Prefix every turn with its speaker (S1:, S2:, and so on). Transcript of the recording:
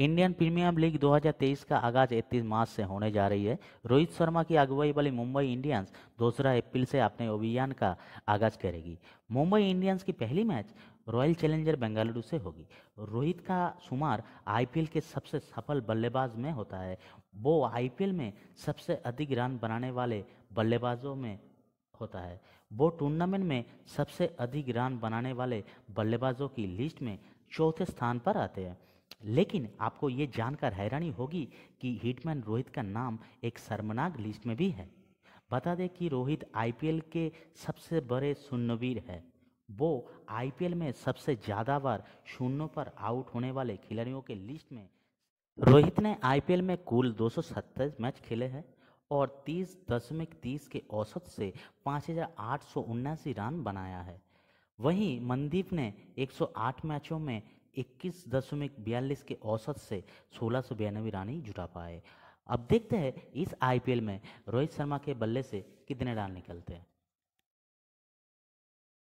S1: Indian premiere league 2023 का आगाज 31 मार्च से होने जा रही है रोहित शर्मा की अगुवाई वाली मुंबई इंडियंस दूसरा अप्रैल से अपने अभियान का आगाज करेगी मुंबई इंडियंस की पहली मैच रॉयल चैलेंजर बेंगलुरु से होगी रोहित का शुमार आईपीएल के सबसे सफल बल्लेबाज में होता है वो आईपीएल में सबसे अधिक रन बनाने वाले बल्लेबाजों में होता है वो टूर्नामेंट में सबसे अधिक रन बनाने वाले बल्लेबाजों की लिस्ट में चौथे स्थान पर आते हैं लेकिन आपको ये जानकर हैरानी होगी कि हिटमैन रोहित का नाम एक शर्मनाक लिस्ट में भी है बता दें कि रोहित आईपीएल के सबसे बड़े शून्यवीर है वो आईपीएल में सबसे ज़्यादा बार शून्यों पर आउट होने वाले खिलाड़ियों के लिस्ट में रोहित ने आईपीएल में कुल दो मैच खेले हैं और तीस दशमिक तीस के औसत से पाँच रन बनाया है वहीं मनदीप ने 108 मैचों में इक्कीस दशमिक बयालीस के औसत से सोलह सौ बयानवे रन जुटा पाए अब देखते हैं इस आईपीएल में रोहित शर्मा के बल्ले से कितने रन निकलते हैं